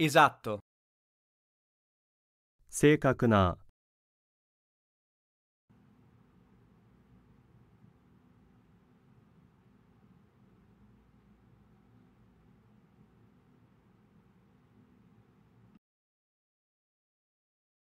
Esatto. 正確な